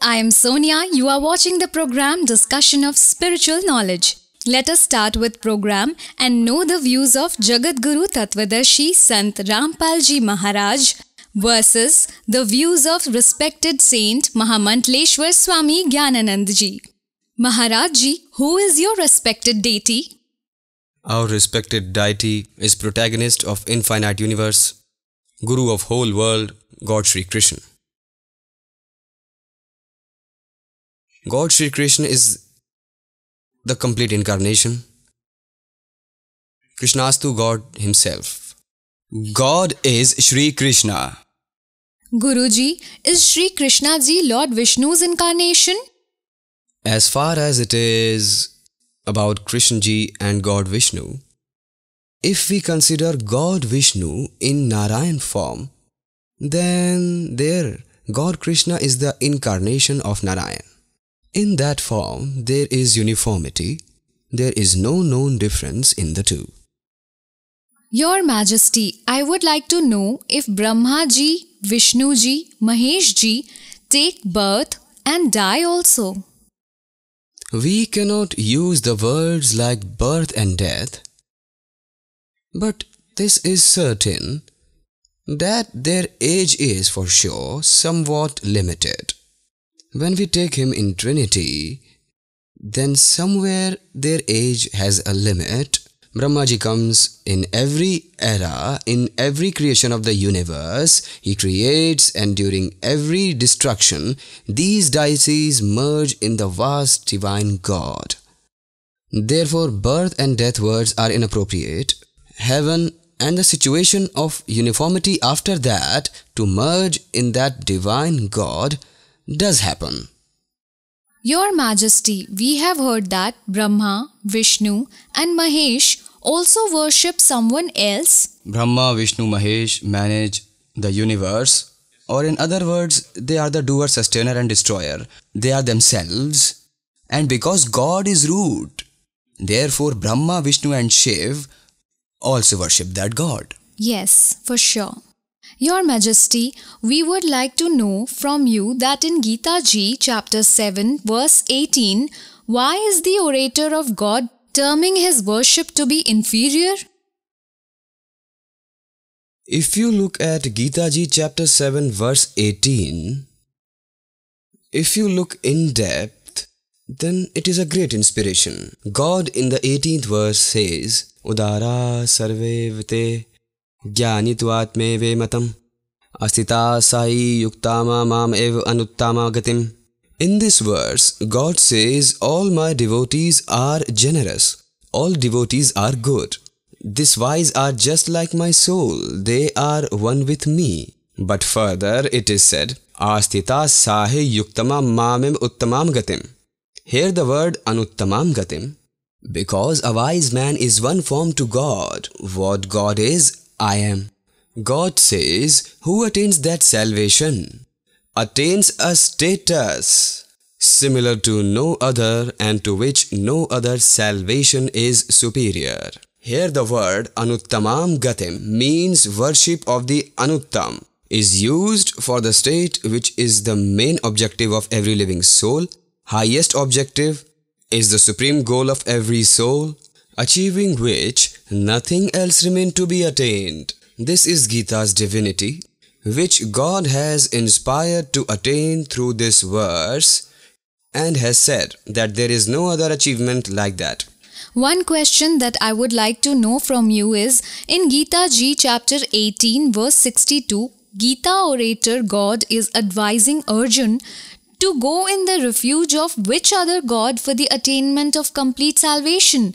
I am Sonia. You are watching the program Discussion of Spiritual Knowledge. Let us start with program and know the views of Jagadguru Tatvadashi Sant Rampalji Maharaj versus the views of respected saint Mahamantleshwar Swami Gyananandji. Maharajji, who is your respected deity? Our respected deity is protagonist of infinite universe, guru of whole world, God Sri Krishna. God Sri Krishna is the complete incarnation. Krishnastu God Himself. God is Sri Krishna. Guruji, is Sri Krishna ji Lord Vishnu's incarnation? As far as it is about Krishna ji and God Vishnu, if we consider God Vishnu in Narayan form, then there God Krishna is the incarnation of Narayan. In that form, there is uniformity. There is no known difference in the two. Your Majesty, I would like to know if Brahma ji, Vishnu ji, Mahesh ji take birth and die also. We cannot use the words like birth and death. But this is certain that their age is for sure somewhat limited. When we take him in Trinity, then somewhere their age has a limit. Brahmaji comes in every era, in every creation of the universe. He creates and during every destruction, these deities merge in the vast divine God. Therefore, birth and death words are inappropriate. Heaven and the situation of uniformity after that to merge in that divine God does happen. Your Majesty, we have heard that Brahma, Vishnu, and Mahesh also worship someone else. Brahma, Vishnu, Mahesh manage the universe, or in other words, they are the doer, sustainer, and destroyer. They are themselves. And because God is root, therefore Brahma, Vishnu, and Shiv also worship that God. Yes, for sure. Your Majesty, we would like to know from you that in Gita Ji, chapter 7, verse 18, why is the orator of God terming his worship to be inferior? If you look at Gita Ji, chapter 7, verse 18, if you look in depth, then it is a great inspiration. God in the 18th verse says, Udara sarve vite in this verse, God says, All my devotees are generous. All devotees are good. These wise are just like my soul. They are one with me. But further, it is said, Asthita sahi yuktama mamim uttamam gatim. Here the word anuttamam gatim. Because a wise man is one form to God. What God is, I am. God says, who attains that salvation attains a status similar to no other and to which no other salvation is superior. Here the word anuttamam gatim means worship of the anuttam is used for the state which is the main objective of every living soul. Highest objective is the supreme goal of every soul, achieving which Nothing else remained to be attained. This is Gita's divinity, which God has inspired to attain through this verse and has said that there is no other achievement like that. One question that I would like to know from you is in Gita G chapter 18 verse 62 Gita orator God is advising Arjun to go in the refuge of which other God for the attainment of complete salvation?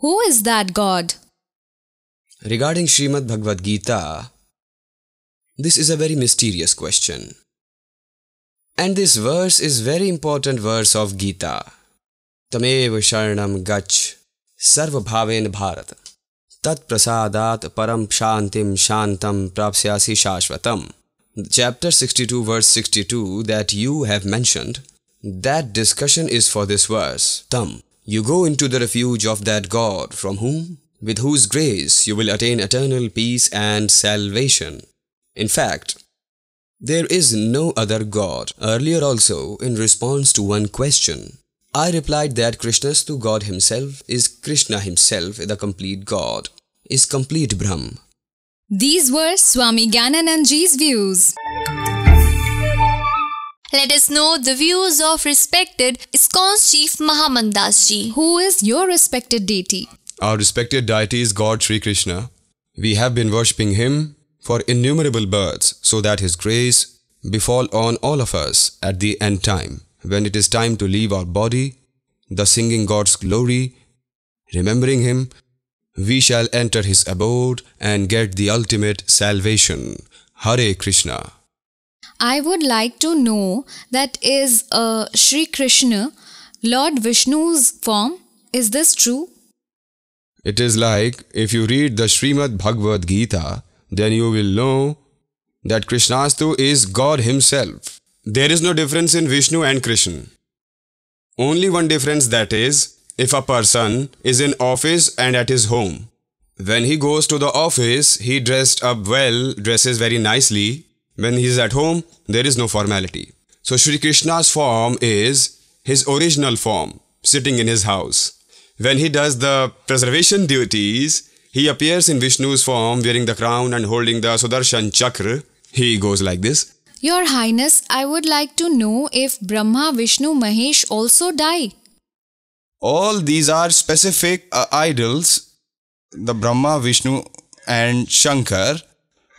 Who is that God? Regarding Srimad Bhagavad Gita, this is a very mysterious question. And this verse is very important verse of Gita. Tamev Sharanam Gach Sarvabhaven Bharat Tat Prasadat Param Shantim Shantam Prapsyasi Shashvatam. Chapter 62, verse 62 that you have mentioned, that discussion is for this verse. Tam, you go into the refuge of that God from whom with whose grace you will attain eternal peace and salvation. In fact, there is no other God. Earlier also, in response to one question, I replied that to God himself is Krishna himself, the complete God, is complete Brahm. These were Swami Ganananji's views. Let us know the views of respected ISKCON's chief Mahamandas ji. Who is your respected deity? Our respected deity is God Sri Krishna. We have been worshipping him for innumerable births so that his grace befall on all of us at the end time. When it is time to leave our body, the singing God's glory, remembering him, we shall enter his abode and get the ultimate salvation. Hare Krishna. I would like to know that is uh, Sri Krishna, Lord Vishnu's form? Is this true? It is like if you read the Srimad Bhagavad Gita, then you will know that Krishnastu is God Himself. There is no difference in Vishnu and Krishna. Only one difference that is, if a person is in office and at his home. When he goes to the office, he dressed up well, dresses very nicely. When he is at home, there is no formality. So Sri Krishna's form is his original form, sitting in his house. When he does the preservation duties, he appears in Vishnu's form wearing the crown and holding the Sudarshan Chakra. He goes like this. Your Highness, I would like to know if Brahma, Vishnu, Mahesh also die. All these are specific uh, idols. The Brahma, Vishnu and Shankar.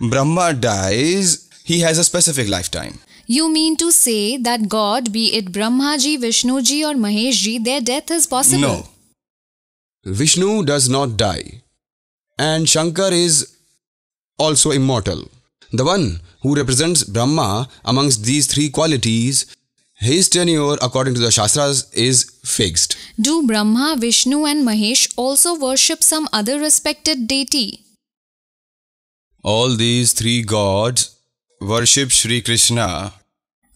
Brahma dies, he has a specific lifetime. You mean to say that God, be it Brahmaji, Vishnuji, or Maheshji, their death is possible? No. Vishnu does not die, and Shankar is also immortal. The one who represents Brahma amongst these three qualities his tenure, according to the Shastras, is fixed. Do Brahma, Vishnu, and Mahesh also worship some other respected deity? All these three gods worship Sri Krishna.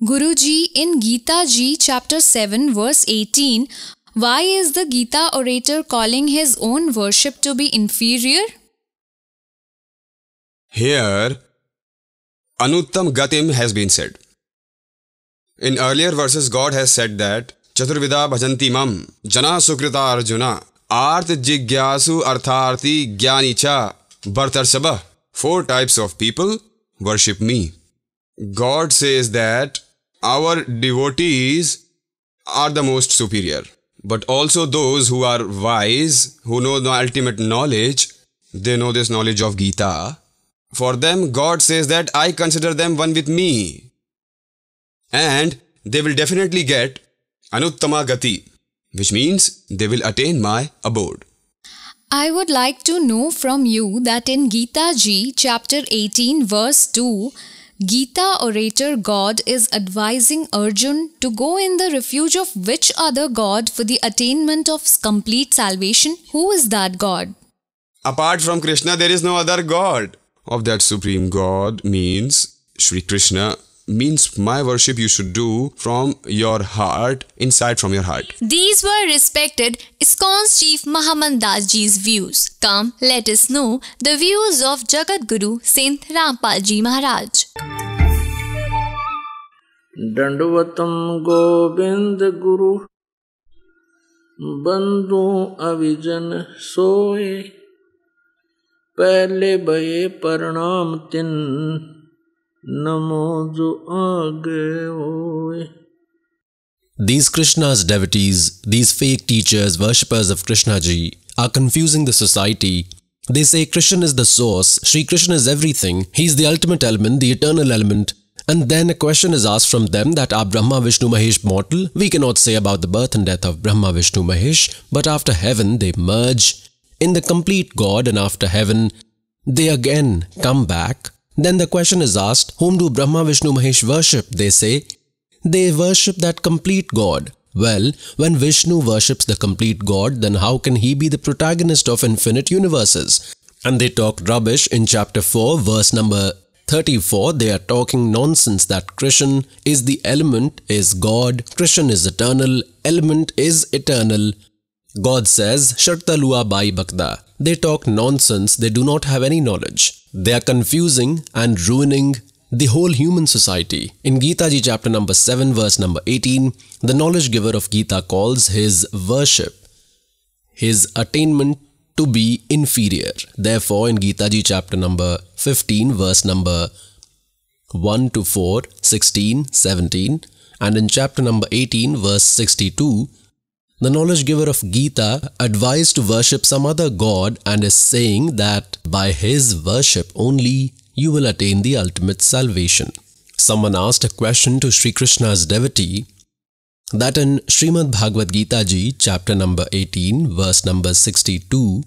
Guruji in Gita Ji, chapter 7, verse 18, Why is the Gita orator calling his own worship to be inferior? Here, Anuttam Gatim has been said. In earlier verses, God has said that Chaturvida bhajanti mam jana sukrita arjuna Arth jigyasu artharthi Gyani Cha gyanicha bartarsaba. Four types of people worship me. God says that our devotees are the most superior. but also those who are wise, who know the ultimate knowledge, they know this knowledge of Gita. For them, God says that I consider them one with me. And they will definitely get Anuttama Gati, which means they will attain my abode. I would like to know from you that in Gita Ji, chapter 18, verse 2, Gita orator God is advising Arjun to go in the refuge of which other God for the attainment of complete salvation? Who is that God? Apart from Krishna, there is no other God. Of that supreme God means Sri Krishna means my worship you should do from your heart, inside from your heart. These were respected ISKCON's chief Mahamand Das Ji's views. Come, let us know the views of Jagat Guru Saint Rampal Ji Maharaj. dandavatam gobind guru bandu avijan सोए पहले भये प्रणाम तिन These Krishna's devotees, these fake teachers, worshippers of Krishna ji, are confusing the society. They say Krishna is the source, Sri Krishna is everything, he is the ultimate element, the eternal element. And then a question is asked from them that are Brahma Vishnu Mahesh mortal? We cannot say about the birth and death of Brahma Vishnu Mahesh, but after heaven they merge in the complete God and after heaven they again come back then the question is asked, whom do Brahma, Vishnu, Mahesh worship? They say, they worship that complete God. Well, when Vishnu worships the complete God, then how can he be the protagonist of infinite universes? And they talk rubbish in chapter 4, verse number 34. They are talking nonsense that Krishna is the element, is God, Krishna is eternal, element is eternal. God says, Shartalua Bai Bhakta. They talk nonsense, they do not have any knowledge. They are confusing and ruining the whole human society. In Gita Ji chapter number 7 verse number 18, the knowledge giver of Gita calls his worship, his attainment to be inferior. Therefore, in Gita Ji chapter number 15 verse number 1 to 4, 16, 17 and in chapter number 18 verse 62, the knowledge giver of Gita advised to worship some other god and is saying that by his worship only you will attain the ultimate salvation. Someone asked a question to Sri Krishna's devotee that in Srimad Bhagavad Gita Ji, chapter number 18, verse number 62,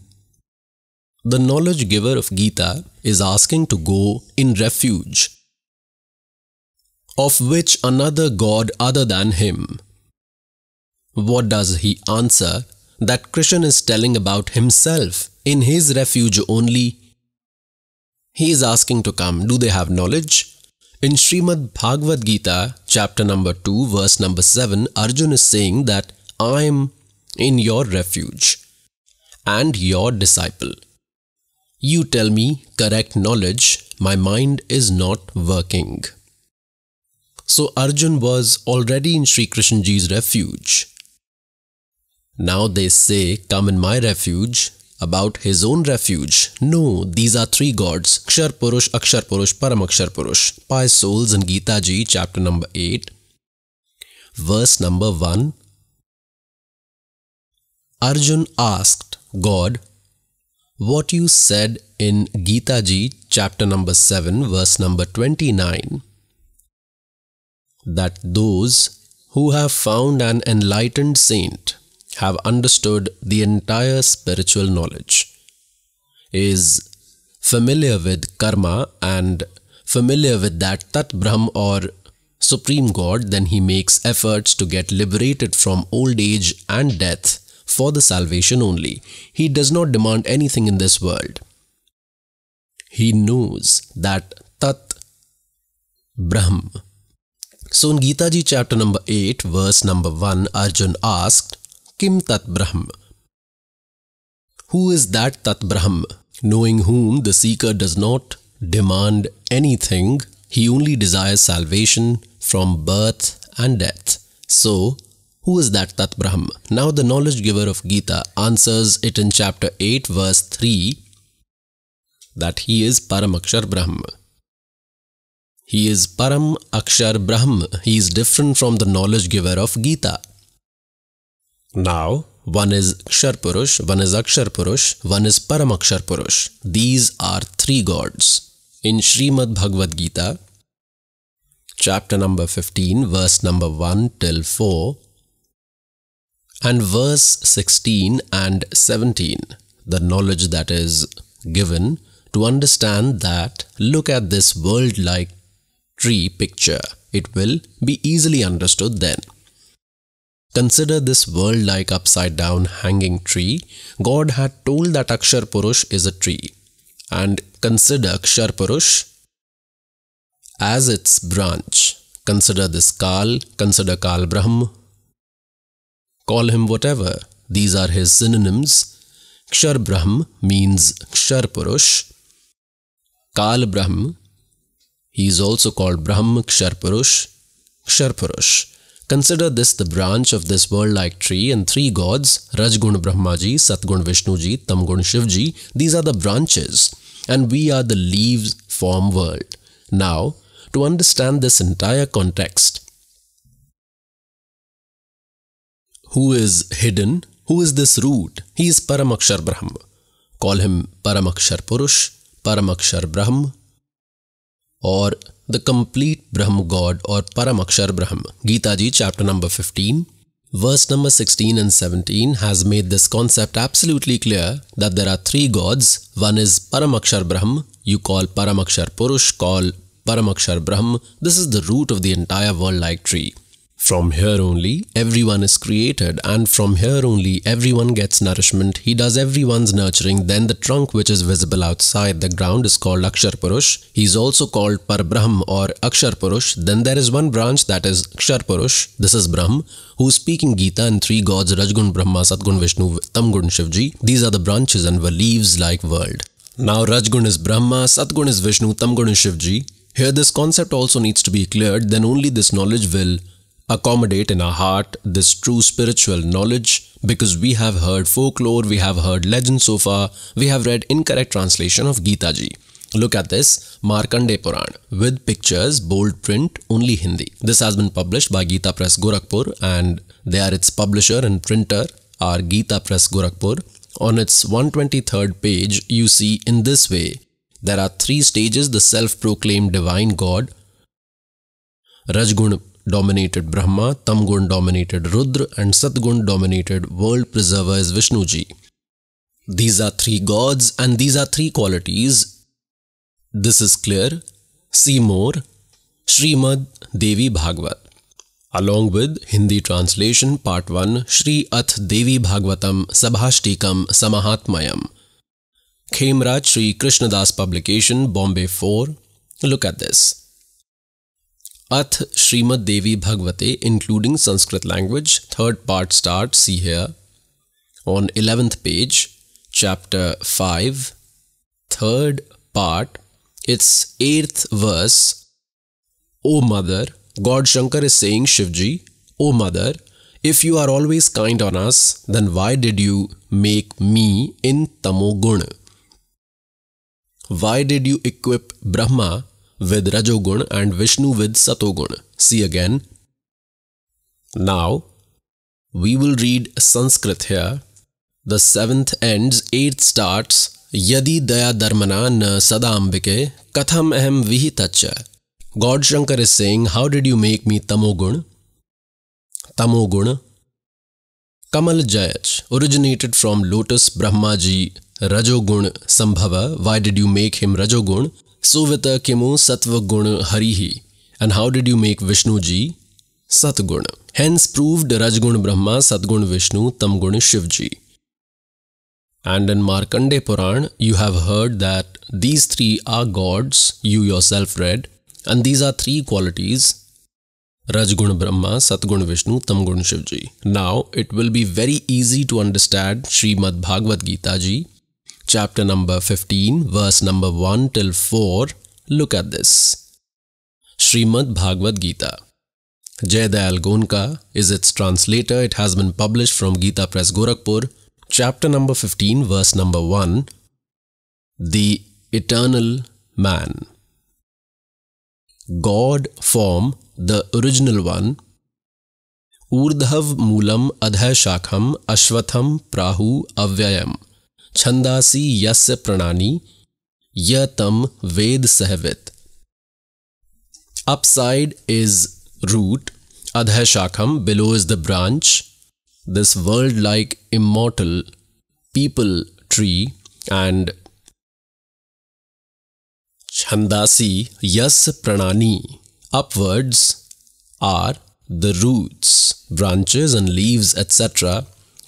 the knowledge giver of Gita is asking to go in refuge, of which another god other than him what does he answer? That Krishan is telling about himself in his refuge only. He is asking to come, do they have knowledge? In Srimad Bhagavad Gita, chapter number 2, verse number 7, Arjun is saying that I am in your refuge and your disciple. You tell me correct knowledge, my mind is not working. So Arjun was already in Sri Krishnaji's refuge. Now they say, Come in my refuge, about his own refuge. No, these are three gods Akshar Purush, Akshar Purush, Paramakshar Purush. Pious Souls in Gita Ji, chapter number 8, verse number 1. Arjun asked God, What you said in Gita Ji, chapter number 7, verse number 29, that those who have found an enlightened saint, have understood the entire spiritual knowledge, is familiar with karma and familiar with that Tat Brahm or Supreme God, then he makes efforts to get liberated from old age and death for the salvation only. He does not demand anything in this world. He knows that Tat Brahm. So in Gita Ji chapter number 8, verse number 1, Arjun asked, Kim Tat Brahm? Who is that Tat Brahm, knowing whom the seeker does not demand anything, he only desires salvation from birth and death. So, who is that Tat Brahm? Now the knowledge giver of Gita answers it in chapter 8 verse 3 that he is Paramakshar Brahm. He is Param Akshar Brahm. He is different from the knowledge giver of Gita. Now, one is Kshar Purush, one is Akshar Purush, one is Paramakshar Purush. These are three gods. In Srimad Bhagavad Gita, chapter number 15, verse number 1 till 4, and verse 16 and 17, the knowledge that is given to understand that look at this world like tree picture. It will be easily understood then. Consider this world like upside down hanging tree. God had told that Akshar Purush is a tree. And consider Akshar Purush as its branch. Consider this Kal, consider Kal Brahm. Call him whatever. These are his synonyms. Kshar Brahm means Kshar Purush. Kal Brahm. He is also called Brahm Kshar Purush. Kshar Purush. Consider this the branch of this world-like tree and three gods, Rajgun Brahmaji, Satgun Vishnuji, Tamgun Shivji, these are the branches and we are the leaves form world. Now, to understand this entire context, who is hidden? Who is this root? He is Paramakshar Brahma. Call him Paramakshar Purush, Paramakshar Brahma, और the complete Brahm God और Param Akshar Brahm Gita ji chapter number 15 verse number 16 and 17 has made this concept absolutely clear that there are three gods one is Param Akshar ब्रह्म you call Param अक्षर पुरुष call Param Akshar Brahm this is the root of the entire world like tree From here only, everyone is created, and from here only, everyone gets nourishment. He does everyone's nurturing. Then the trunk, which is visible outside the ground, is called Akshar Purush. He is also called Parbrahm or Akshar Purush. Then there is one branch that is Akshar Purush. This is Brahm, who is speaking Gita and three gods Rajgun, Brahma, Satgun, Vishnu, Tamgun, Shivji. These are the branches and were leaves like world. Now Rajgun is Brahma, Satgun is Vishnu, Tamgun is Shivji. Here this concept also needs to be cleared, then only this knowledge will accommodate in our heart this true spiritual knowledge because we have heard folklore, we have heard legends so far, we have read incorrect translation of Gita ji. Look at this Markande Puran with pictures, bold print, only Hindi. This has been published by Gita Press Gorakhpur and they are its publisher and printer are Gita Press Gorakhpur. On its 123rd page, you see in this way there are three stages the self proclaimed divine god Rajgun dominated Brahma, Tamgun dominated Rudra, and Satgun dominated world preserver is Vishnu ji. These are three gods and these are three qualities. This is clear. See more Srimad Devi Bhagavat. Along with Hindi translation part 1 Sri Ath Devi Bhagavatam Sabhashtikam Samahatmayam. Khemraj Sri Krishnadas Publication, Bombay 4. Look at this. Ath Srimad Devi Bhagavate, including Sanskrit language, third part starts, see here, on 11th page, chapter 5, third part, its 8th verse. O Mother, God Shankar is saying Shivji, O Mother, if you are always kind on us, then why did you make me in Tamoguna? Why did you equip Brahma with Rajogun and Vishnu with Satogun. See again. Now, we will read Sanskrit here. The seventh ends, eighth starts. Yadi daya dharmana na sadambike katham aham vihitacha. God Shankar is saying, How did you make me tamogun? Tamogun. Kamal Jayach originated from Lotus Brahmaji Rajogun Sambhava. Why did you make him Rajogun? Suvita Kimu Sattva Guna Harihi. And how did you make Vishnu Ji? Satguna. Hence proved Rajguna Brahma, Satguna Vishnu, Tamguna Shivji. And in Markande Puran, you have heard that these three are gods, you yourself read, and these are three qualities Rajgun Brahma, Satgun Vishnu, Tamgun Shivji. Now, it will be very easy to understand Srimad Bhagavad Gita ji chapter number 15, verse number 1 till 4, look at this. Srimad Bhagavad Gita. Jayadayal Gonka is its translator. It has been published from Gita Press Gorakhpur, chapter number 15, verse number 1. The Eternal Man. God form, the original one, ऊर्धव मूलम अधय शाखम अश्वथम प्राहु अव्ययम छंदासी यस्य प्रणानी य तम वेद सहवित upside is root अधय शाखम below is the branch this world like immortal peepal tree and छंदासी यस प्रणानी upwards are the roots branches and leaves etcetera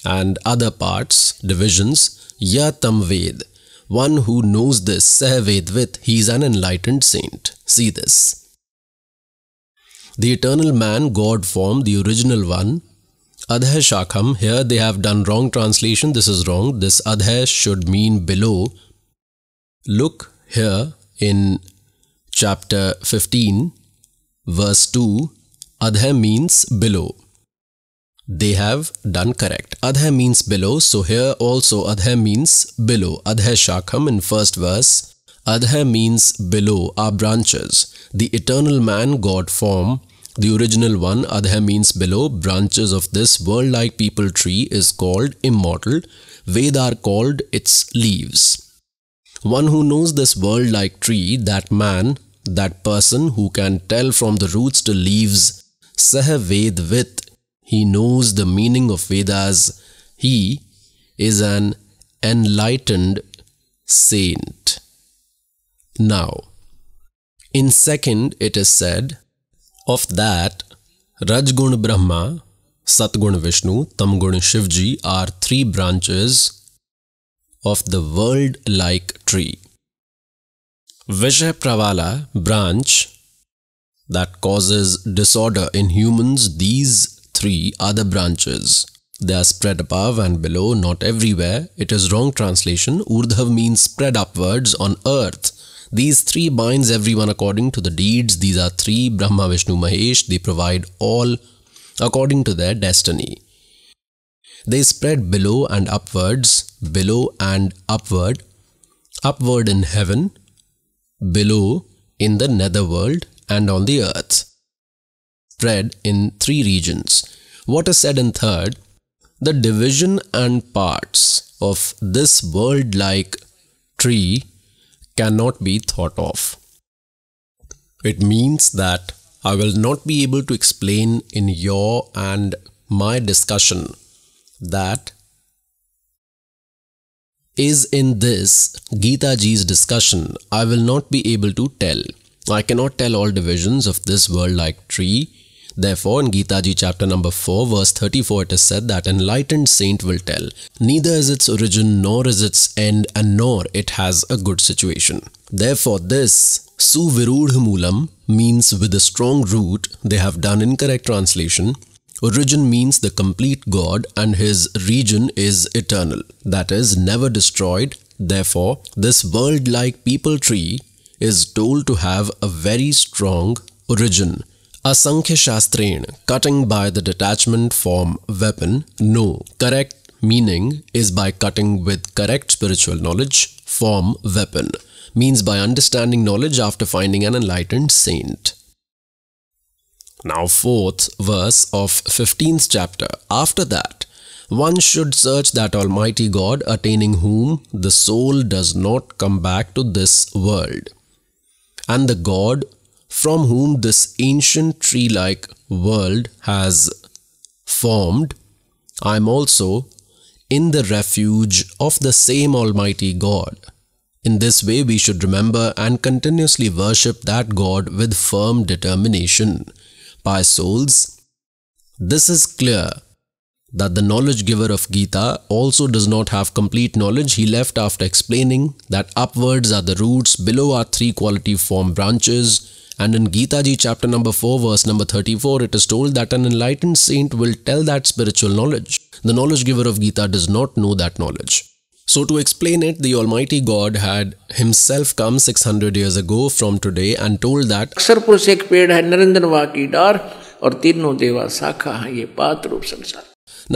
and other parts divisions Ya Tamved, one who knows this Sahved with, he is an enlightened saint. See this. The eternal man, God form, the original one, Adha Shakham, here they have done wrong translation, this is wrong. This adha should mean below. Look here in chapter 15, verse 2, Adha means below they have done correct. Adha means below, so here also adha means below. Adha Shakham in first verse. Adha means below are branches. The eternal man God form. The original one, Adha means below, branches of this world-like people tree is called immortal. Ved are called its leaves. One who knows this world-like tree, that man, that person who can tell from the roots to leaves, Sah Ved with he knows the meaning of Vedas. He is an enlightened saint. Now, in second, it is said, of that, Rajgun Brahma, Satgun Vishnu, Tamgun Shivji are three branches of the world-like tree. Vijay Pravala branch that causes disorder in humans, these three other branches. They are spread above and below, not everywhere. It is wrong translation. Urdhav means spread upwards on earth. These three binds everyone according to the deeds. These are three Brahma, Vishnu, Mahesh. They provide all according to their destiny. They spread below and upwards, below and upward, upward in heaven, below in the netherworld and on the earth spread in three regions. What is said in third? The division and parts of this world-like tree cannot be thought of. It means that I will not be able to explain in your and my discussion that is in this Gita ji's discussion. I will not be able to tell. I cannot tell all divisions of this world like tree Therefore, in Gita Ji chapter number 4, verse 34, it is said that enlightened saint will tell, neither is its origin nor is its end and nor it has a good situation. Therefore, this suvirudhamulam means with a strong root, they have done incorrect translation. Origin means the complete God and his region is eternal, that is, never destroyed. Therefore, this world like people tree is told to have a very strong origin Asankhya Shastrain, cutting by the detachment form weapon, no. Correct meaning is by cutting with correct spiritual knowledge, form weapon. Means by understanding knowledge after finding an enlightened saint. Now fourth verse of 15th chapter. After that, one should search that almighty God attaining whom the soul does not come back to this world. And the God from whom this ancient tree like world has formed, I am also in the refuge of the same Almighty God. In this way, we should remember and continuously worship that God with firm determination. By souls, this is clear that the knowledge giver of Gita also does not have complete knowledge. He left after explaining that upwards are the roots, below are three quality form branches, and in Gita Ji chapter number 4 verse number 34 it is told that an enlightened saint will tell that spiritual knowledge. The knowledge giver of Gita does not know that knowledge. So to explain it, the Almighty God had himself come 600 years ago from today and told that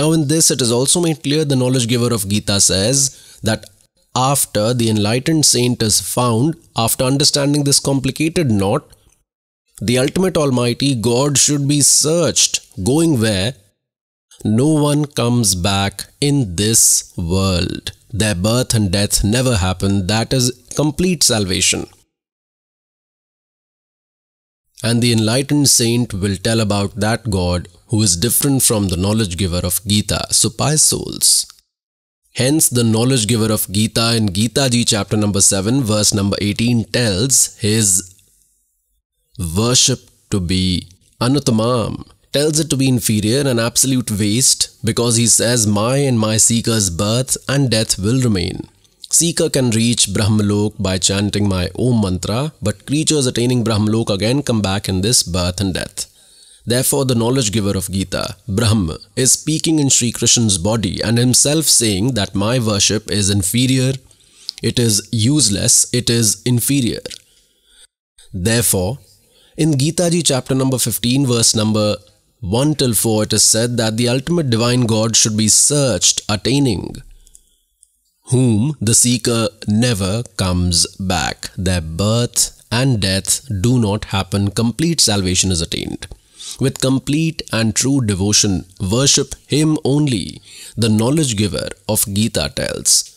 Now in this it is also made clear the knowledge giver of Gita says that after the enlightened saint is found after understanding this complicated knot the ultimate Almighty God should be searched, going where? No one comes back in this world. Their birth and death never happen. That is complete salvation. And the enlightened saint will tell about that God who is different from the knowledge giver of Gita, so pious souls. Hence, the knowledge giver of Gita in Gita Ji chapter number 7, verse number 18 tells his worship to be anutamam, tells it to be inferior and absolute waste because he says my and my seeker's birth and death will remain. Seeker can reach Brahmalok by chanting my Om mantra, but creatures attaining Brahmalok again come back in this birth and death. Therefore, the knowledge giver of Gita, Brahma, is speaking in Sri Krishna's body and himself saying that my worship is inferior, it is useless, it is inferior. Therefore, in Gita Ji chapter number 15 verse number 1 till 4 it is said that the ultimate divine God should be searched attaining whom the seeker never comes back. Their birth and death do not happen. Complete salvation is attained. With complete and true devotion, worship Him only, the knowledge giver of Gita tells.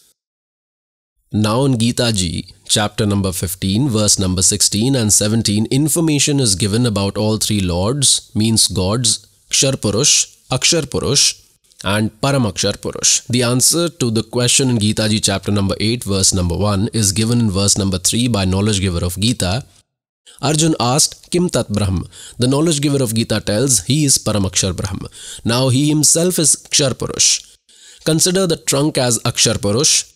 Now in Gita Ji, chapter number 15, verse number 16 and 17, information is given about all three lords, means gods, Ksharpurush, Aksharpurush, and Paramakshar Purush. The answer to the question in Gita Ji chapter number 8 verse number 1 is given in verse number 3 by knowledge giver of Gita. Arjun asked Kim Tat Brahm. The knowledge giver of Gita tells he is Paramakshar Brahm. Now he himself is kshar Purush. Consider the trunk as Akshar Purush,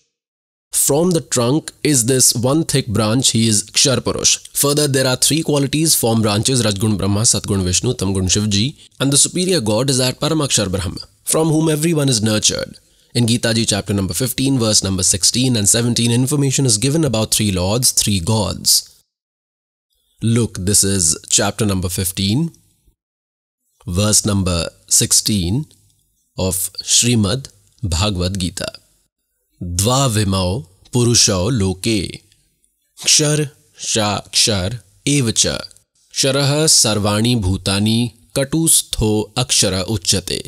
from the trunk is this one thick branch, he is Ksharparosh. Further, there are three qualities, form branches, Rajgun Brahma, Satgun Vishnu, Tamgun Shivji, and the superior god is our Paramakshar Brahma, from whom everyone is nurtured. In Gita Ji chapter number 15, verse number 16 and 17, information is given about three lords, three gods. Look, this is chapter number 15, verse number 16 of Srimad Bhagavad Gita. द्वाविमौ पुरुषौ लोके क्षर क्षाक्षर एव च क्षरः सर्वाणि भूतानि कटुस्थो अक्षर उच्यते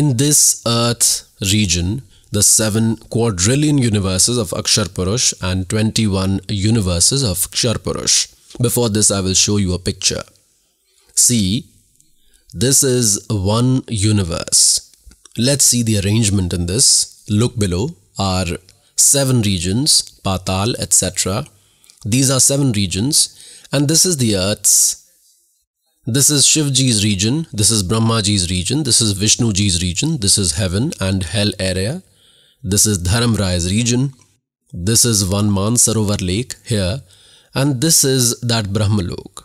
In this earth region, the seven quadrillion universes of Akshar Purush and 21 universes of Kshar Purush. Before this, I will show you a picture. See, this is one universe. Let's see the arrangement in this. Look below are seven regions, Patal, etc. These are seven regions and this is the earth's. This is Shivji's region, this is Brahmaji's region, this is Vishnuji's region, this is heaven and hell area. This is Dharamraya's region, this is one Sarovar Lake here and this is that Brahmalok.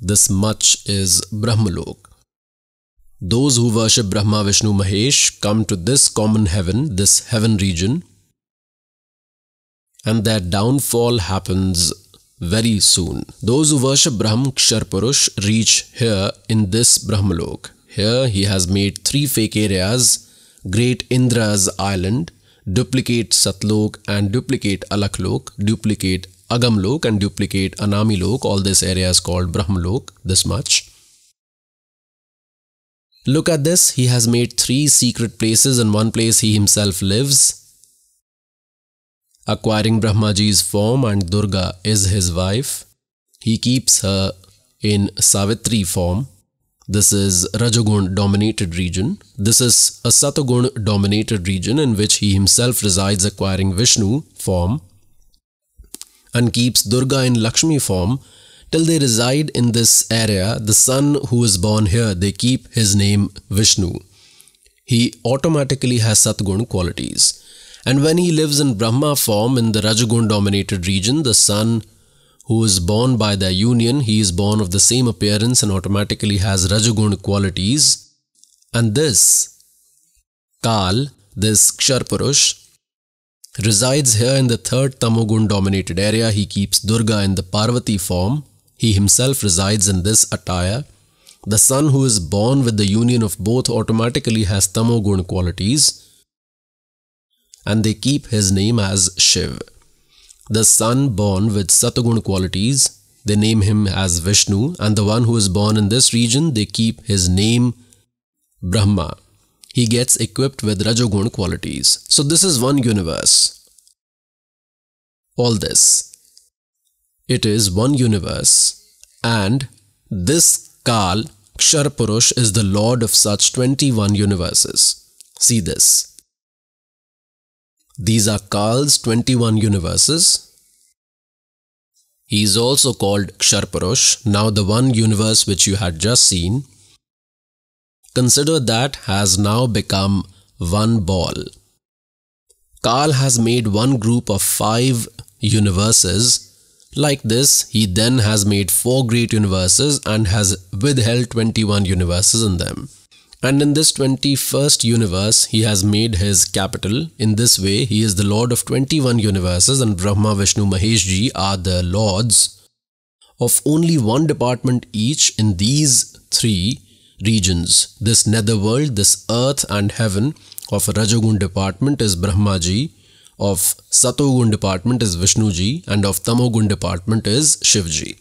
This much is Brahmalok. Those who worship Brahma, Vishnu, Mahesh come to this common heaven, this heaven region, and their downfall happens very soon. Those who worship Brahm Ksharpurush reach here in this Brahmalok. Here he has made three fake areas, Great Indra's island, duplicate Satlok and duplicate Alaklok, duplicate Agamlok and duplicate Anamilok. All these areas called Brahmalok, this much. Look at this, he has made three secret places and one place he himself lives. Acquiring Brahmaji's form and Durga is his wife. He keeps her in Savitri form. This is Rajagun dominated region. This is a Satagun dominated region in which he himself resides acquiring Vishnu form and keeps Durga in Lakshmi form till they reside in this area, the son who is born here, they keep his name Vishnu. He automatically has Satgun qualities. And when he lives in Brahma form in the Rajagun dominated region, the son who is born by their union, he is born of the same appearance and automatically has Rajagun qualities. And this Kal, this Ksharpurush, resides here in the third Tamogun dominated area. He keeps Durga in the Parvati form. He himself resides in this attire. The son who is born with the union of both automatically has tamogun qualities and they keep his name as Shiv. The son born with satogun qualities, they name him as Vishnu and the one who is born in this region, they keep his name Brahma. He gets equipped with rajogun qualities. So this is one universe. All this it is one universe and this Kal, Ksharpurush is the lord of such 21 universes. See this. These are Kal's 21 universes. He is also called Ksharpurush, now the one universe which you had just seen. Consider that has now become one ball. Kal has made one group of five universes like this, he then has made 4 great universes and has withheld 21 universes in them. And in this 21st universe, he has made his capital. In this way, he is the lord of 21 universes and Brahma, Vishnu, Mahesh ji are the lords of only one department each in these three regions. This netherworld, this earth and heaven of Rajagun department is Brahma ji of Satogun department is Vishnuji and of Tamogun department is Shivji.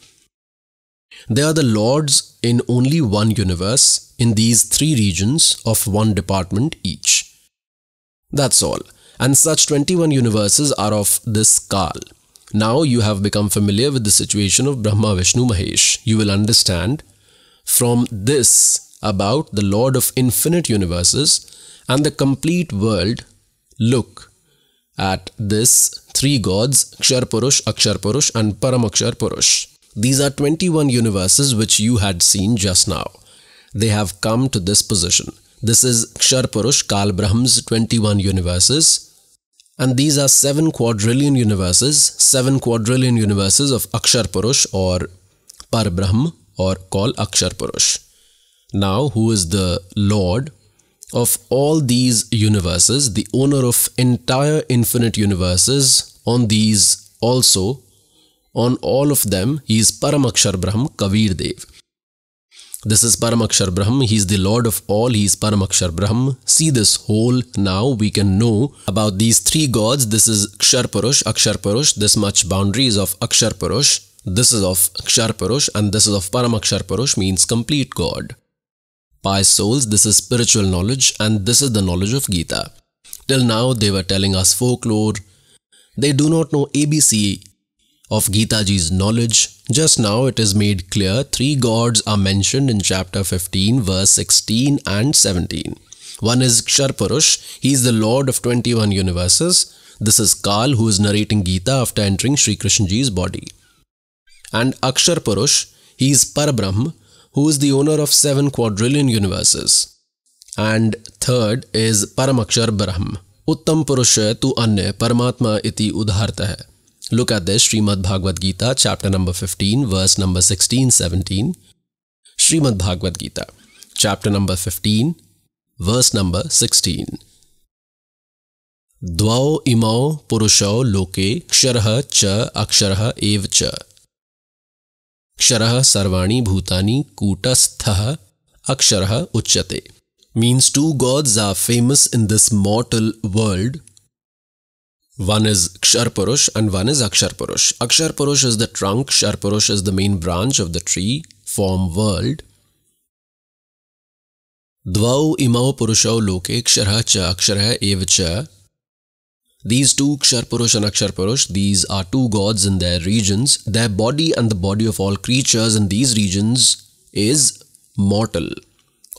They are the lords in only one universe in these three regions of one department each. That's all. And such 21 universes are of this Kal. Now you have become familiar with the situation of Brahma Vishnu Mahesh. You will understand from this about the Lord of infinite universes and the complete world. Look at this three gods Akshar Purush, Akshar Purush and Paramakshar Purush. These are 21 universes which you had seen just now. They have come to this position. This is Akshar Purush Kal Brahm's 21 universes and these are 7 quadrillion universes, 7 quadrillion universes of Akshar Purush or Par Brahm or call Akshar Purush. Now, who is the Lord of all these universes, the owner of entire infinite universes, on these also, on all of them, he is Paramakshar Brahm Kavir Dev. This is Paramakshar Brahm, he is the Lord of all, he is Paramakshar Brahm. See this whole now, we can know about these three gods. This is Akshar Purush, Akshar Purush, this much boundary is of Akshar Purush, this is of Akshar Purush, and this is of Paramakshar Purush means complete God pious souls, this is spiritual knowledge and this is the knowledge of Gita. Till now, they were telling us folklore. They do not know ABC of Gita Ji's knowledge. Just now, it is made clear three gods are mentioned in chapter 15, verse 16 and 17. One is Purush. he is the lord of 21 universes. This is Kal who is narrating Gita after entering Sri Krishnaji's body. And Akshar Purush, he is Parabrahma, who is the owner of seven quadrillion universes. And third is Paramakshar Brahm, Uttam Purusha Tu anne Paramatma Iti Udharta hai. Look at this Srimad Bhagavad Gita, chapter number 15, verse number 16 17. Srimad Bhagavad Gita, chapter number 15, verse number 16. द्वौ इमौ पुरुषौ लोके क्षरः च अक्षरः एव च Ksharaha sarvani bhutani kutastha aksharaha uchyate means two gods are famous in this mortal world. One is Kshar Purush and one is Akshar Purush. Akshar Purush is the trunk, Kshar Purush is the main branch of the tree form world. Dvau imau purushau loke ksharha cha aksharha eva cha These two Ksharpurush and Aksharpurush, these are two gods in their regions. Their body and the body of all creatures in these regions is mortal.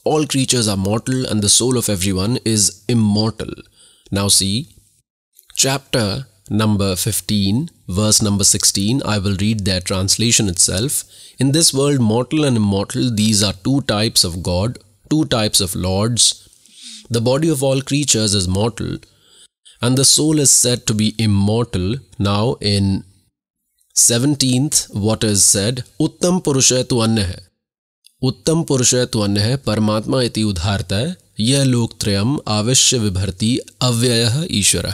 All creatures are mortal and the soul of everyone is immortal. Now see, chapter number 15, verse number 16, I will read their translation itself. In this world, mortal and immortal, these are two types of God, two types of lords. The body of all creatures is mortal and the soul is said to be immortal. Now in 17th, what is said, उत्तम पुरुष तो अन्य है उत्तम पुरुष तो अन्य है परमात्मा इति उदारता यह लोकत्रयम आवश्य विभर्ति अव्यय ईश्वर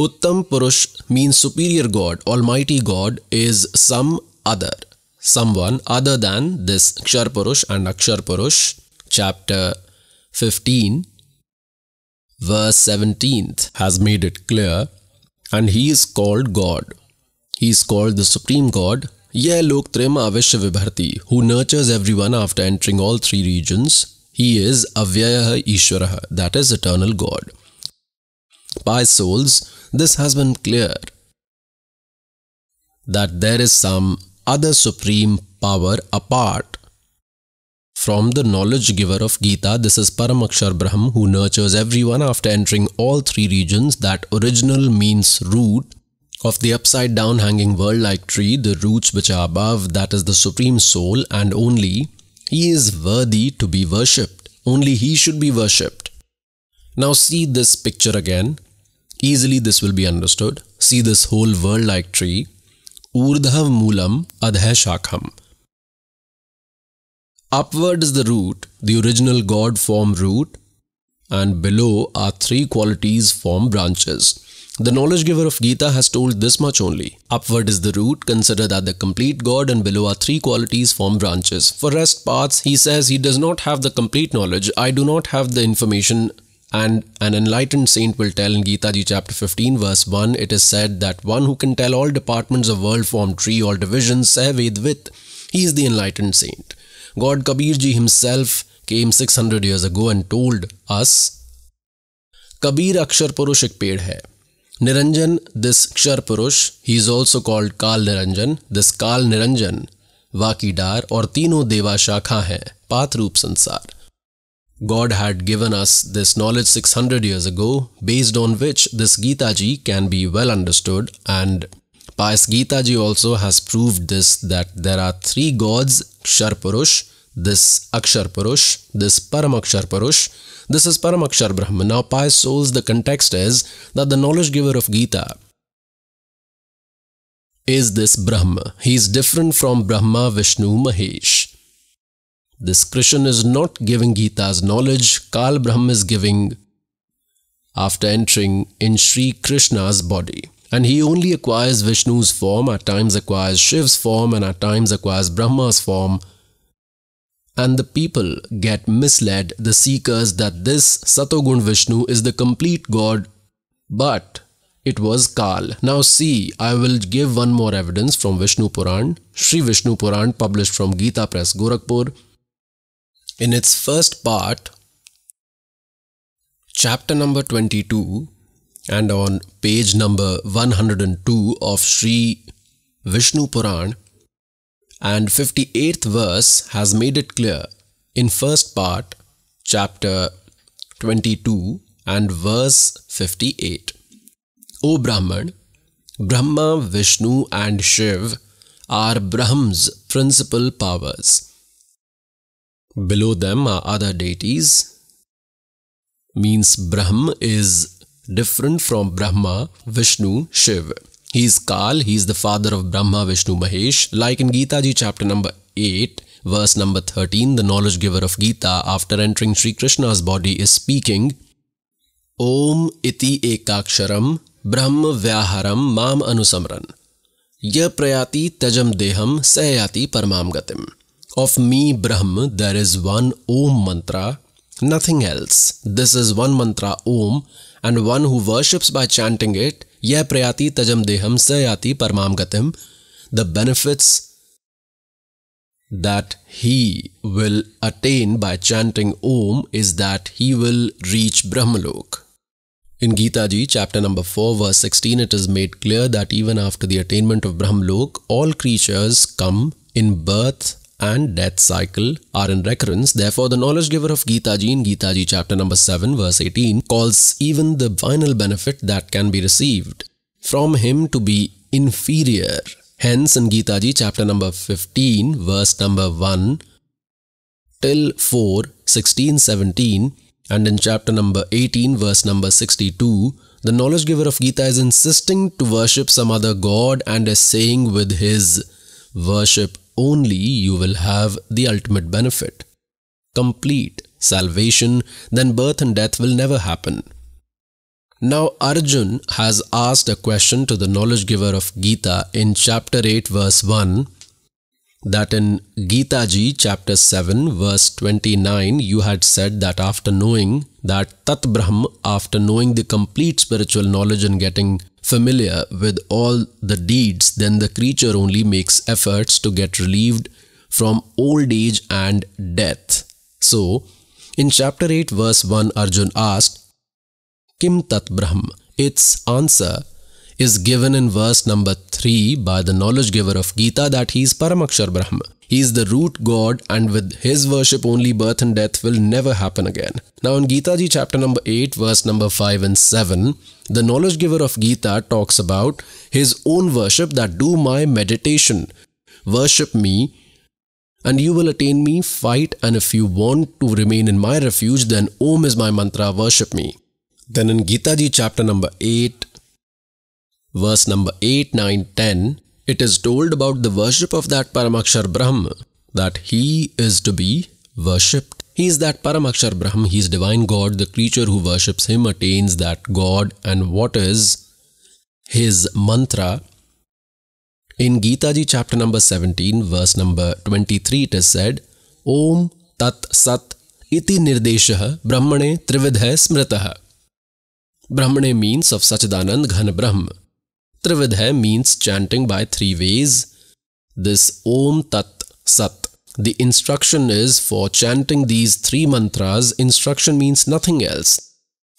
Uttam Purush means superior God, Almighty God is some other, someone other than this Kshar Purush and Akshar Purush. Chapter 15, verse 17 has made it clear, and he is called God. He is called the Supreme God. यह लोक त्रेम अवश्य विभर्ति who nurtures everyone after entering all three regions he is अव्यय ईश्वर that is eternal God by souls this has been clear that there is some other supreme power From the knowledge giver of Gita, this is Paramakshar Brahm who nurtures everyone after entering all three regions. That original means root of the upside down hanging world like tree, the roots which are above, that is the supreme soul, and only he is worthy to be worshipped. Only he should be worshipped. Now see this picture again. Easily this will be understood. See this whole world like tree. Urdhav Moolam Adhaya Shakham Upward is the root, the original God form root, and below are three qualities form branches. The knowledge giver of Gita has told this much only. Upward is the root, consider that the complete God, and below are three qualities form branches. For rest paths, he says he does not have the complete knowledge. I do not have the information and an enlightened saint will tell in Gita Ji chapter 15 verse 1, it is said that one who can tell all departments of world form tree, all divisions, say Vedvit, he is the enlightened saint. God Kabir Ji himself came 600 years ago and told us, Kabir Akshar Purush ek ped hai. Niranjan, this Akshar Purush, he is also called Kal Niranjan, this Kal Niranjan, Vakidar और तीनों देवा शाखा हैं पात रूप संसार God had given us this knowledge 600 years ago, based on which this Gita ji can be well understood and Pious Gita ji also has proved this that there are three gods, Sharpurush, this Akshar Purush, this Paramakshar Purush, this is Paramakshar Brahman. Now pious souls, the context is that the knowledge giver of Gita is this Brahma. He is different from Brahma, Vishnu, Mahesh. This Krishna is not giving Gita's knowledge, Kal Brahma is giving after entering in Sri Krishna's body. and he only acquires Vishnu's form, at times acquires Shiv's form, and at times acquires Brahma's form. And the people get misled, the seekers, that this Satogun Vishnu is the complete God, but it was Kal. Now see, I will give one more evidence from Vishnu Puran, Sri Vishnu Puran published from Gita Press, Gorakhpur. In its first part, chapter number 22, And on page number 102 of Sri Vishnu Puran and 58th verse has made it clear in first part, chapter 22 and verse 58. O Brahman, Brahma, Vishnu and Shiv are Brahm's principal powers. Below them are other deities. Means Brahm is different from Brahma, Vishnu, Shiva. He is Kal, he is the father of Brahma, Vishnu, Mahesh. Like in Gita Ji chapter number 8, verse number 13, the knowledge giver of Gita after entering Sri Krishna's body is speaking, Om iti ekaksharam brahma vyaharam mam anusamran. Ya prayati tajam deham सहयाति paramam gatim. Of me, Brahma, there is one Om mantra, nothing else. This is one mantra, Om, and one who worships by chanting it, yeh prayati tajam deham sayati paramam gatim, the benefits that he will attain by chanting Om is that he will reach Brahmalok. In Gita Ji, chapter number 4, verse 16, it is made clear that even after the attainment of Brahmalok, all creatures come in birth, and death cycle are in recurrence. Therefore, the knowledge giver of Gita Ji in Gita Ji chapter number 7 verse 18 calls even the final benefit that can be received from him to be inferior. Hence, in Gita Ji chapter number 15 verse number 1 till 4, 16, 17 and in chapter number 18 verse number 62, the knowledge giver of Gita is insisting to worship some other god and is saying with his worship only you will have the ultimate benefit complete salvation, then birth and death will never happen. Now, Arjun has asked a question to the knowledge giver of Gita in chapter 8, verse 1 that in Gita Ji, chapter 7, verse 29, you had said that after knowing that Tat Brahm, after knowing the complete spiritual knowledge and getting familiar with all the deeds, then the creature only makes efforts to get relieved from old age and death. So, in chapter 8, verse 1, Arjun asked, Kim Tat Brahm? Its answer is given in verse number 3 by the knowledge giver of Gita that he is Paramakshar Brahma. He is the root God and with his worship only birth and death will never happen again. Now in Gita Ji chapter number 8 verse number 5 and 7, the knowledge giver of Gita talks about his own worship that do my meditation, worship me and you will attain me, fight and if you want to remain in my refuge then Om is my mantra, worship me. Then in Gita Ji chapter number 8 verse number 8, 9, 10, It is told about the worship of that Paramakshar Brahm that he is to be worshipped. He is that Paramakshar Brahm, he is divine God. The creature who worships him attains that God. And what is his mantra? In Gita Ji chapter number 17, verse number 23, it is said, Om Tat Sat Iti Nirdeshah Brahmane Trividhe Smritah. Brahmane means of Sachidanand Ghan Brahm. Trividha means chanting by three ways. This Om Tat Sat. The instruction is for chanting these three mantras. Instruction means nothing else.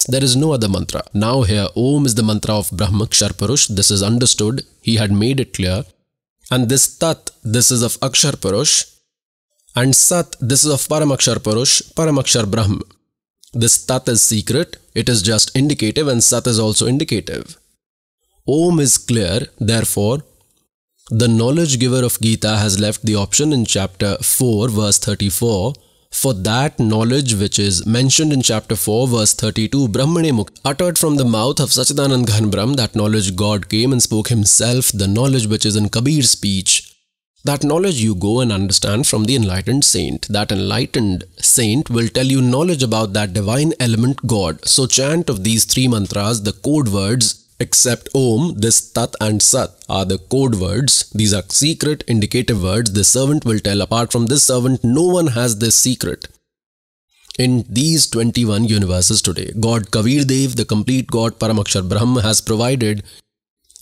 There is no other mantra. Now here Om is the mantra of Brahma Ksharparush. This is understood. He had made it clear. And this Tat, this is of Akshar Purush. And Sat, this is of Paramakshar Purush, Paramakshar Brahma. This Tat is secret. It is just indicative and Sat is also indicative. Om is clear, therefore, the knowledge giver of Gita has left the option in chapter 4, verse 34 for that knowledge which is mentioned in chapter 4, verse 32, Brahmane Mukta, uttered from the mouth of Sachidanand Ghanbram, that knowledge God came and spoke himself, the knowledge which is in Kabir's speech. That knowledge you go and understand from the enlightened saint. That enlightened saint will tell you knowledge about that divine element God. So chant of these three mantras, the code words, Except Om, this Tat and Sat are the code words. These are secret indicative words the servant will tell. Apart from this servant, no one has this secret. In these 21 universes today, God Kavir Dev, the complete God Paramakshar Brahma, has provided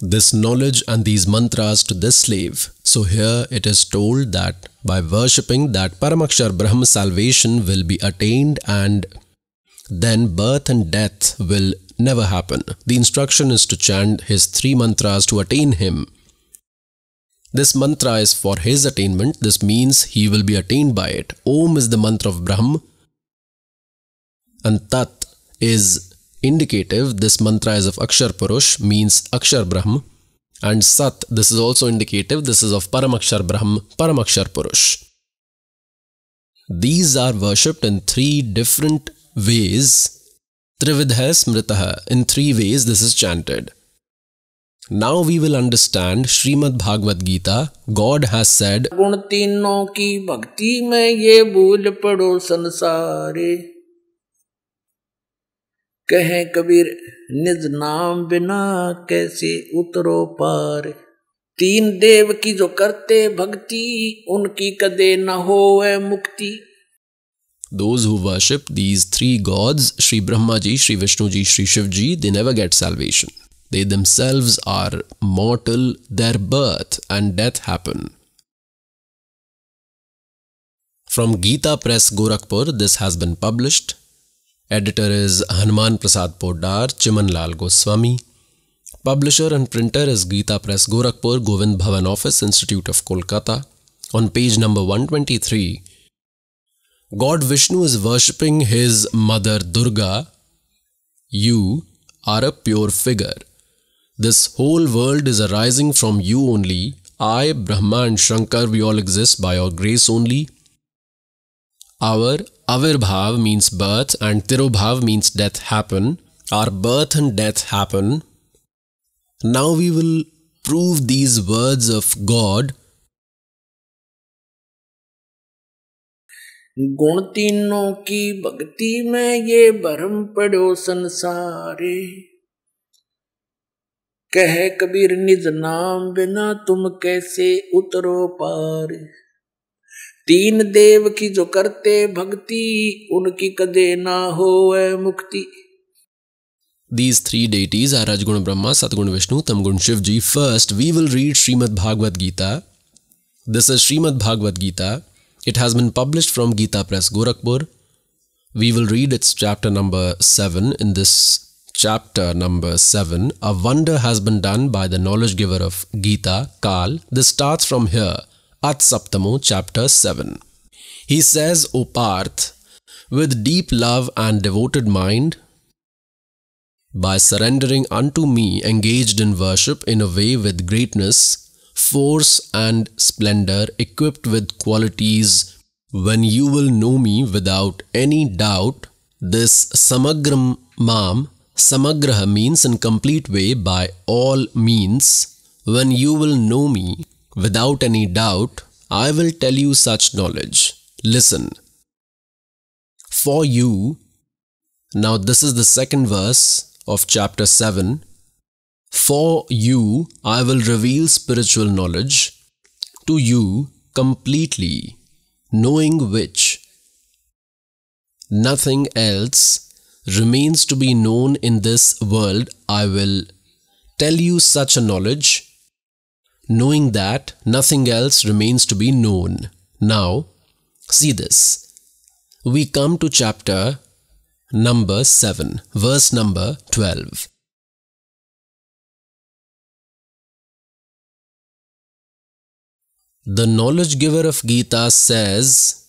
this knowledge and these mantras to this slave. So here it is told that by worshipping that Paramakshar Brahma, salvation will be attained and then birth and death will never happen. The instruction is to chant his three mantras to attain him. This mantra is for his attainment. This means he will be attained by it. Om is the mantra of Brahm. And Tat is indicative. This mantra is of Akshar Purush, means Akshar Brahm. And Sat, this is also indicative. This is of Paramakshar Brahm, Paramakshar Purush. These are worshipped in three different ways Trividha Smritaha. In three ways, this is chanted. Now we will understand Srimad Bhagavad Gita. God has said, गुण तीनों की भक्ति में ये भूल पड़ो संसारे कहे कबीर निज नाम बिना कैसे उतरो पार तीन देव की जो करते भक्ति उनकी कदे न हो मुक्ति Those who worship these three gods, Sri Brahmaji, Sri Vishnuji, Sri Shivji, they never get salvation. They themselves are mortal, their birth and death happen. From Gita Press Gorakhpur, this has been published. Editor is Hanuman Prasad Podar, Chiman Lal Goswami. Publisher and printer is Gita Press Gorakhpur, Govind Bhavan Office, Institute of Kolkata. On page number 123, God Vishnu is worshipping his mother Durga. You are a pure figure. This whole world is arising from you only. I, Brahma and Shankar, we all exist by your grace only. Our Avirbhav means birth and Tirobhav means death happen. Our birth and death happen. Now we will prove these words of God गुण तीनों की भक्ति में ये भरम पड़ो संसारे कह कबीर निज नाम बिना तुम कैसे उतरो पार तीन देव की जो करते भक्ति उनकी कदे ना हो मुक्ति These three deities are Rajguna Brahma, Satguna Vishnu, Tamguna Shivji. First, we will read Srimad Bhagavad Gita. This is Srimad Bhagavad Gita, It has been published from Gita Press Gorakhpur. We will read its chapter number 7 in this chapter number 7, a wonder has been done by the knowledge giver of Gita, Kal. This starts from here, At Saptamo, chapter 7. He says, O Parth, with deep love and devoted mind, by surrendering unto me, engaged in worship in a way with greatness, force and splendor equipped with qualities when you will know me without any doubt. This Samagram Mam, Samagraha means in complete way by all means. When you will know me without any doubt, I will tell you such knowledge. Listen. For you, now this is the second verse of chapter 7 for you, I will reveal spiritual knowledge to you completely, knowing which nothing else remains to be known in this world. I will tell you such a knowledge, knowing that nothing else remains to be known. Now, see this. We come to chapter number 7, verse number 12. The knowledge giver of Gita says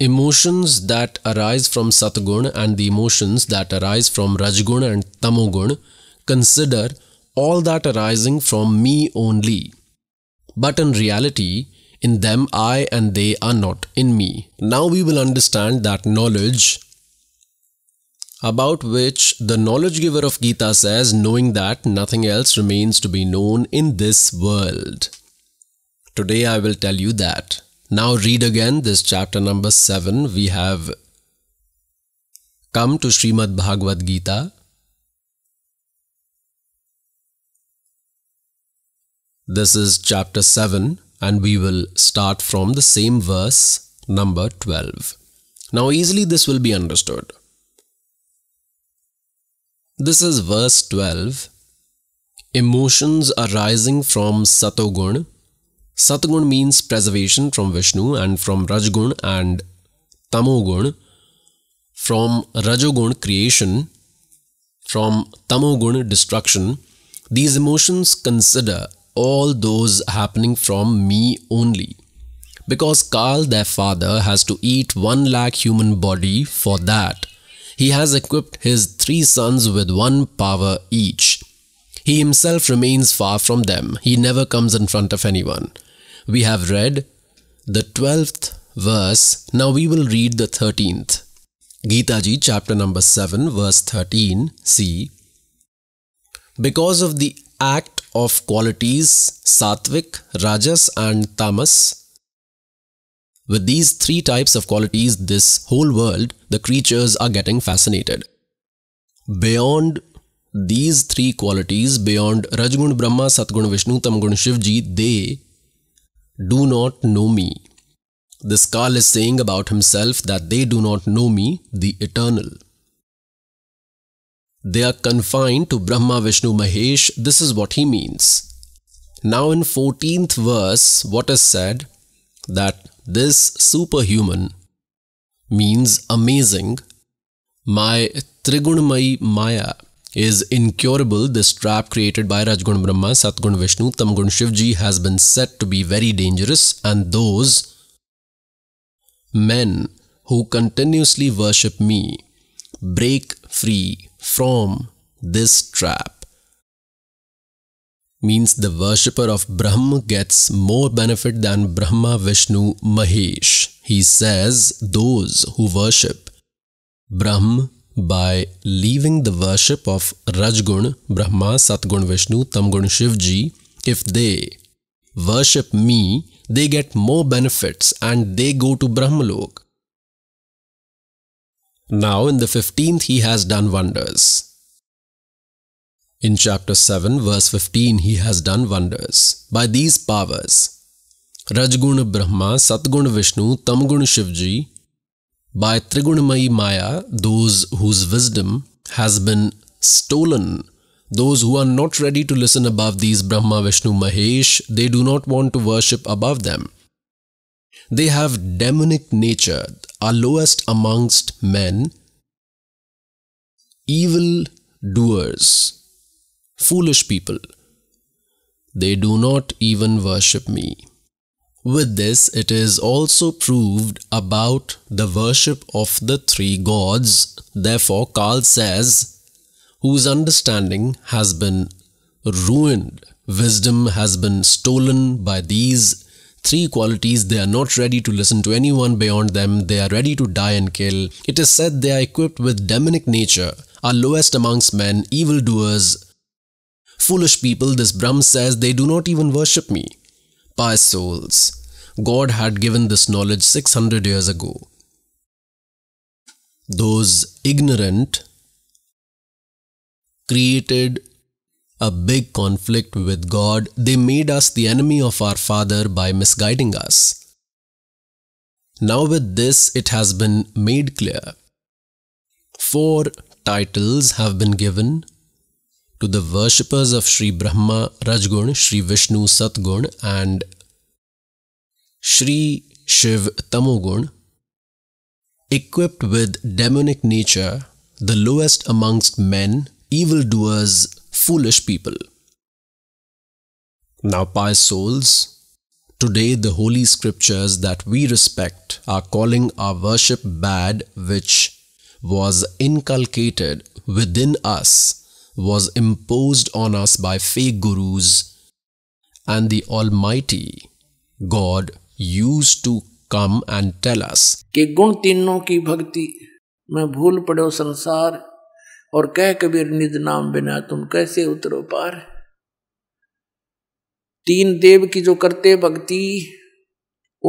emotions that arise from Satguna and the emotions that arise from Rajguna and Tamoguna consider all that arising from me only. But in reality, in them I and they are not in me. Now we will understand that knowledge about which the knowledge giver of Gita says knowing that nothing else remains to be known in this world. Today I will tell you that. Now read again this chapter number 7. We have come to Srimad Bhagavad Gita. This is chapter 7 and we will start from the same verse number 12. Now easily this will be understood. This is verse 12. Emotions arising from Satoguna Satgun means preservation from Vishnu and from Rajgun and Tamogun, from Rajogun creation, from Tamogun destruction. These emotions consider all those happening from me only. Because Karl, their father, has to eat one lakh human body for that. He has equipped his three sons with one power each. He himself remains far from them. He never comes in front of anyone. We have read the 12th verse. Now we will read the 13th. Gita Ji, chapter number 7, verse 13. See, because of the act of qualities sattvic, rajas, and tamas, with these three types of qualities, this whole world, the creatures are getting fascinated. Beyond these three qualities, beyond Rajgun Brahma, Satgun Vishnu, Tamgun Shivji, they do not know me. The skull is saying about himself that they do not know me, the eternal. They are confined to Brahma Vishnu Mahesh, this is what he means. Now in 14th verse, what is said? That this superhuman means amazing, my Trigunmayi Maya is incurable, this trap created by Rajgun Brahma, Satgun Vishnu, Tamgun Shivji has been said to be very dangerous and those men who continuously worship me break free from this trap. Means the worshipper of Brahma gets more benefit than Brahma, Vishnu, Mahesh. He says those who worship Brahma, by leaving the worship of Rajgun, Brahma, Satgun, Vishnu, Tamgun, Shivji, if they worship me, they get more benefits and they go to Brahmalok. Now in the 15th he has done wonders. In chapter 7 verse 15 he has done wonders. By these powers, Rajgun Brahma, Satgun Vishnu, Tamgun Shivji, by Trigunamayi Maya, those whose wisdom has been stolen. Those who are not ready to listen above these Brahma, Vishnu, Mahesh, they do not want to worship above them. They have demonic nature, are lowest amongst men, evil doers, foolish people. They do not even worship me. With this, it is also proved about the worship of the three gods. Therefore, Karl says, whose understanding has been ruined, wisdom has been stolen by these three qualities. They are not ready to listen to anyone beyond them. They are ready to die and kill. It is said they are equipped with demonic nature, are lowest amongst men, evildoers. Foolish people, this Brahm says, they do not even worship me by souls. God had given this knowledge 600 years ago. Those ignorant created a big conflict with God. They made us the enemy of our Father by misguiding us. Now, with this, it has been made clear. Four titles have been given to the worshippers of Sri Brahma Rajgun, Sri Vishnu Satgun, and Sri Shiv Tamogun. Equipped with demonic nature, the lowest amongst men, evildoers, foolish people. Now, pious souls, today the holy scriptures that we respect are calling our worship bad, which was inculcated within us was imposed on us by fake gurus and the Almighty God used to come and tell us कि गुण तीनों की भक्ति मैं भूल पड़ो संसार और कह कबीर निज नाम बिना तुम कैसे उतरो पार तीन देव की जो करते भक्ति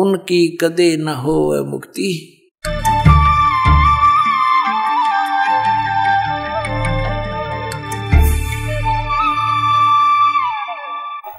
उनकी कदे न हो मुक्ति